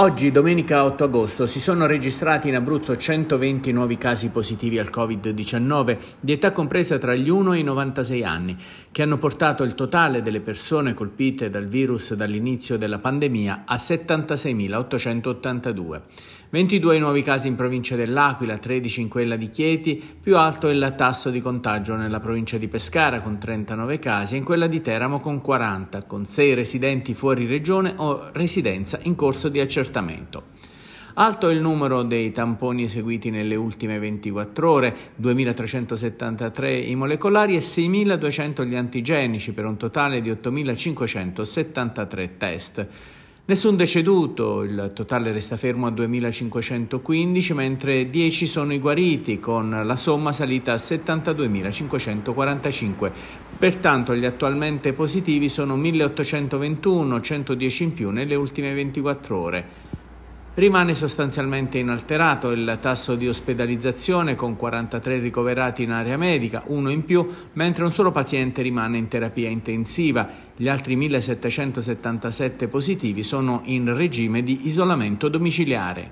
Oggi, domenica 8 agosto, si sono registrati in Abruzzo 120 nuovi casi positivi al Covid-19, di età compresa tra gli 1 e i 96 anni, che hanno portato il totale delle persone colpite dal virus dall'inizio della pandemia a 76.882. 22 nuovi casi in provincia dell'Aquila, 13 in quella di Chieti, più alto il tasso di contagio nella provincia di Pescara con 39 casi e in quella di Teramo con 40, con 6 residenti fuori regione o residenza in corso di accertamento accertamento. Alto è il numero dei tamponi eseguiti nelle ultime 24 ore, 2.373 i molecolari e 6.200 gli antigenici, per un totale di 8.573 test. Nessun deceduto, il totale resta fermo a 2.515, mentre 10 sono i guariti, con la somma salita a 72.545. Pertanto gli attualmente positivi sono 1.821, 110 in più nelle ultime 24 ore. Rimane sostanzialmente inalterato il tasso di ospedalizzazione con 43 ricoverati in area medica, uno in più, mentre un solo paziente rimane in terapia intensiva. Gli altri 1777 positivi sono in regime di isolamento domiciliare.